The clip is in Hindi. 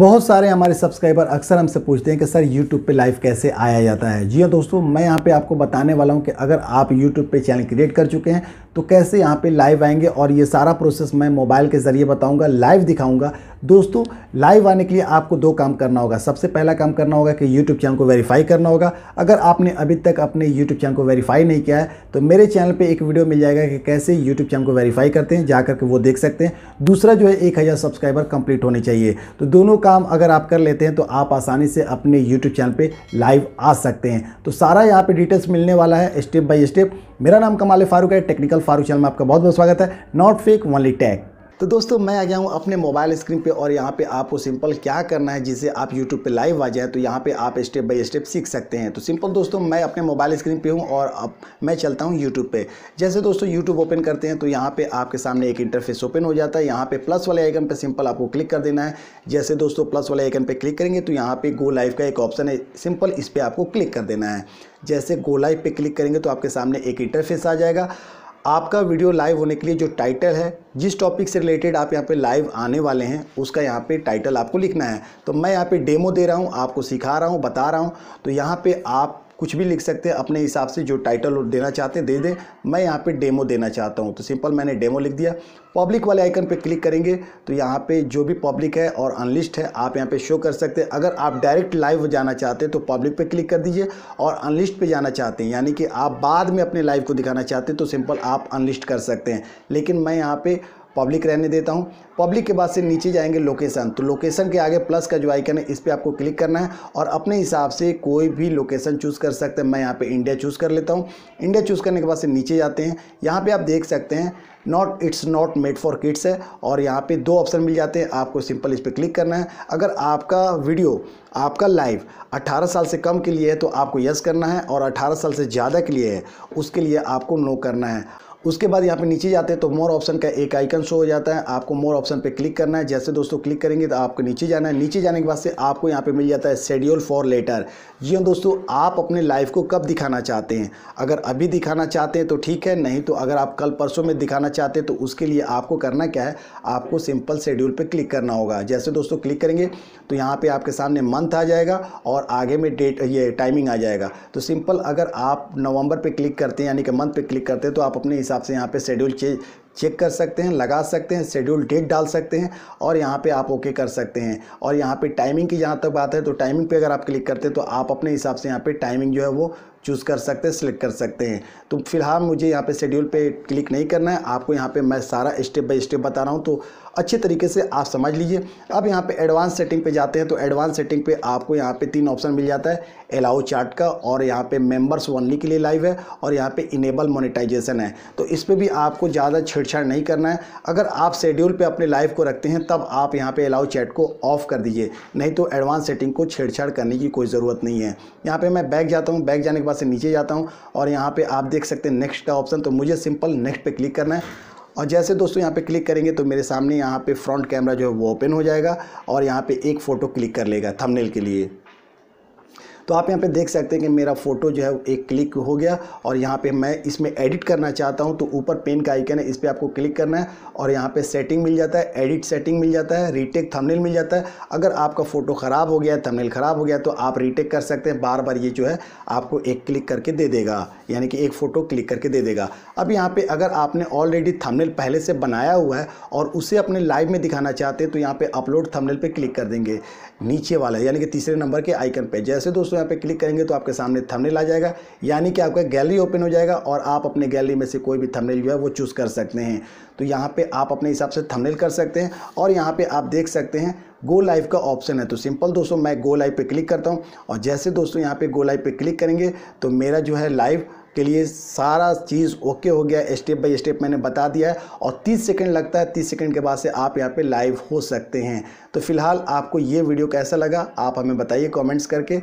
बहुत सारे हमारे सब्सक्राइबर अक्सर हमसे पूछते हैं कि सर यूट्यूब पे लाइव कैसे आया जाता है जी हाँ दोस्तों मैं यहाँ पे आपको बताने वाला हूँ कि अगर आप यूट्यूब पे चैनल क्रिएट कर चुके हैं तो कैसे यहाँ पे लाइव आएंगे और ये सारा प्रोसेस मैं मोबाइल के ज़रिए बताऊंगा लाइव दिखाऊंगा दोस्तों लाइव आने के लिए आपको दो काम करना होगा सबसे पहला काम करना होगा कि यूट्यूब चैनल को वेरीफाई करना होगा अगर आपने अभी तक अपने यूट्यूब चैनल को वेरीफाई नहीं किया है तो मेरे चैनल पर एक वीडियो मिल जाएगा कि कैसे यूट्यूब चैनल को वेरीफाई करते हैं जा करके वो देख सकते हैं दूसरा जो है एक सब्सक्राइबर कंप्लीट होने चाहिए तो दोनों काम अगर आप कर लेते हैं तो आप आसानी से अपने यूट्यूब चैनल पर लाइव आ सकते हैं तो सारा यहाँ पर डिटेल्स मिलने वाला है स्टेप बाई स्टेप मेरा नाम कमाल फारूक है टेक्निकल फारूक चैनल में आपका बहुत बहुत स्वागत है नॉट फेक वनली टैग तो दोस्तों मैं आ गया हूँ अपने मोबाइल स्क्रीन पे और यहाँ पे आपको सिंपल क्या करना है जिसे आप यूट्यूब पे लाइव आ जाए तो यहाँ पे आप स्टेप बाय स्टेप सीख सकते हैं तो सिंपल दोस्तों मैं अपने मोबाइल स्क्रीन पे हूँ और अब मैं चलता हूँ यूट्यूब पे जैसे दोस्तों यूट्यूब ओपन करते हैं तो यहाँ पे आपके सामने एक इंटरफेस ओपन हो जाता है यहाँ पर प्लस वाले आइकन पर सिंपल आपको क्लिक कर देना है जैसे दोस्तों प्लस वाले आइकन पर क्लिक करेंगे तो यहाँ पर गो लाइव का एक ऑप्शन है सिंपल इस पर आपको क्लिक कर देना है जैसे गो लाइव पर क्लिक करेंगे तो आपके सामने एक इंटरफेस आ जाएगा आपका वीडियो लाइव होने के लिए जो टाइटल है जिस टॉपिक से रिलेटेड आप यहाँ पे लाइव आने वाले हैं उसका यहाँ पे टाइटल आपको लिखना है तो मैं यहाँ पे डेमो दे रहा हूँ आपको सिखा रहा हूँ बता रहा हूँ तो यहाँ पे आप कुछ भी लिख सकते हैं अपने हिसाब से जो टाइटल देना चाहते हैं दे दें मैं यहाँ पे डेमो देना चाहता हूँ तो सिंपल मैंने डेमो लिख दिया पब्लिक वाले आइकन पे क्लिक करेंगे तो यहाँ पे जो भी पब्लिक है और अनलिस्ट है आप यहाँ पे शो कर सकते हैं अगर आप डायरेक्ट लाइव जाना चाहते हैं तो पब्लिक पे क्लिक कर दीजिए और अनलिस्ट पे जाना चाहते हैं यानी कि आप बाद में अपने लाइव को दिखाना चाहते हैं तो सिंपल आप अनलिस्ट कर सकते हैं लेकिन मैं यहाँ पर पब्लिक रहने देता हूँ पब्लिक के बाद से नीचे जाएंगे लोकेशन तो लोकेशन के आगे प्लस का जो आइकन है इस पर आपको क्लिक करना है और अपने हिसाब से कोई भी लोकेशन चूज़ कर सकते हैं मैं यहाँ पे इंडिया चूज़ कर लेता हूँ इंडिया चूज़ करने के बाद से नीचे जाते हैं यहाँ पे आप देख सकते हैं not it's not made for kids है और यहाँ पे दो ऑप्शन मिल जाते हैं आपको सिंपल इस पर क्लिक करना है अगर आपका वीडियो आपका लाइव 18 साल से कम के लिए है तो आपको यस करना है और 18 साल से ज़्यादा के लिए है उसके लिए आपको नो करना है उसके बाद यहाँ पे नीचे जाते हैं तो मोर ऑप्शन का एक आइकन शो हो जाता है आपको मोर ऑप्शन पे क्लिक करना है जैसे दोस्तों क्लिक करेंगे तो आपको नीचे जाना है नीचे जाने के बाद से आपको यहाँ पे मिल जाता है शेड्यूल फॉर लेटर ये दोस्तों आप अपने लाइफ को कब दिखाना चाहते हैं अगर अभी दिखाना चाहते हैं तो ठीक है नहीं तो अगर आप कल परसों में दिखाना चाहते हैं तो उसके लिए आपको करना क्या है आपको सिंपल शेड्यूल पर क्लिक करना होगा जैसे दोस्तों क्लिक करेंगे तो यहाँ पर आपके सामने मंथ आ जाएगा और आगे में डेट ये टाइमिंग आ जाएगा तो सिंपल अगर आप नवंबर पर क्लिक करते हैं यानी कि मंथ पर क्लिक करते हैं तो आप अपने हिसाब से यहाँ पे शेड्यूल चेंज चेक कर सकते हैं लगा सकते हैं शेड्यूल डेट डाल सकते हैं और यहाँ पे आप ओके कर सकते हैं और यहाँ पे टाइमिंग की जहाँ तक बात है तो टाइमिंग पे अगर आप क्लिक करते हैं तो आप अपने हिसाब से यहाँ पे टाइमिंग जो है वो चूज़ कर सकते हैं सिलेक्ट कर सकते हैं तो फिलहाल मुझे यहाँ पे शेड्यूल पे क्लिक नहीं करना है आपको यहाँ पे मैं सारा स्टेप बाय स्टेप बता रहा हूँ तो अच्छे तरीके से आप समझ लीजिए अब यहाँ पे एडवांस सेटिंग पे जाते हैं तो एडवांस सेटिंग पे आपको यहाँ पे तीन ऑप्शन मिल जाता है अलाउ चार्ट का और यहाँ पर मेम्बर्स ओनली के लिए लाइव है और यहाँ पर इनेबल मोनिटाइजेशन है तो इस पर भी आपको ज़्यादा छेड़ छेड़छाड़ नहीं करना है अगर आप शेड्यूल पे अपने लाइफ को रखते हैं तब आप यहाँ पे अलाउ चैट को ऑफ कर दीजिए नहीं तो एडवांस सेटिंग को छेड़छाड़ करने की कोई ज़रूरत नहीं है यहाँ पे मैं बैक जाता हूँ बैक जाने के बाद से नीचे जाता हूँ और यहाँ पर आप देख सकते हैं नेक्स्ट का ऑप्शन तो मुझे सिंपल नेक्स्ट पर क्लिक करना है और जैसे दोस्तों यहाँ पे क्लिक करेंगे तो मेरे सामने यहाँ पे फ्रंट कैमरा जो है वो ओपन हो जाएगा और यहाँ पे एक फ़ोटो क्लिक कर लेगा थंबनेल के लिए तो आप यहाँ पे देख सकते हैं कि मेरा फ़ोटो जो है एक क्लिक हो गया और यहाँ पे मैं इसमें एडिट करना चाहता हूँ तो ऊपर पेन का आइकन है इस पर आपको क्लिक करना है और यहाँ पे सेटिंग मिल जाता है एडिट सेटिंग मिल जाता है रीटेक थमनेल मिल जाता है अगर आपका फ़ोटो ख़राब हो गया थमनेल ख़राब हो गया तो आप रीटेक कर सकते हैं बार बार ये जो है आपको एक क्लिक करके दे देगा यानी कि एक फ़ोटो क्लिक करके दे देगा अब यहाँ पर अगर आपने ऑलरेडी थमनेल पहले से बनाया हुआ है और उसे अपने लाइव में दिखाना चाहते हैं तो यहाँ पर अपलोड थमनेल पर क्लिक कर देंगे नीचे वाला यानी कि तीसरे नंबर के आइकन पर जैसे दोस्तों दोस्तों यहाँ पे क्लिक करेंगे तो आपके सामने थंबनेल आ जाएगा यानी कि आपका गैलरी ओपन हो जाएगा और आप अपने गैलरी में से कोई भी थंबनेल जो है वो चूज़ कर सकते हैं तो यहाँ पे आप अपने हिसाब से थंबनेल कर सकते हैं और यहाँ पे आप देख सकते हैं गो लाइव का ऑप्शन है तो सिंपल दोस्तों मैं गो लाइव पर क्लिक करता हूँ और जैसे दोस्तों यहाँ पर गो लाइव पर क्लिक करेंगे तो मेरा जो है लाइव के लिए सारा चीज़ ओके हो गया स्टेप बाय स्टेप मैंने बता दिया है और 30 सेकंड लगता है 30 सेकंड के बाद से आप यहाँ पे लाइव हो सकते हैं तो फिलहाल आपको ये वीडियो कैसा लगा आप हमें बताइए कमेंट्स करके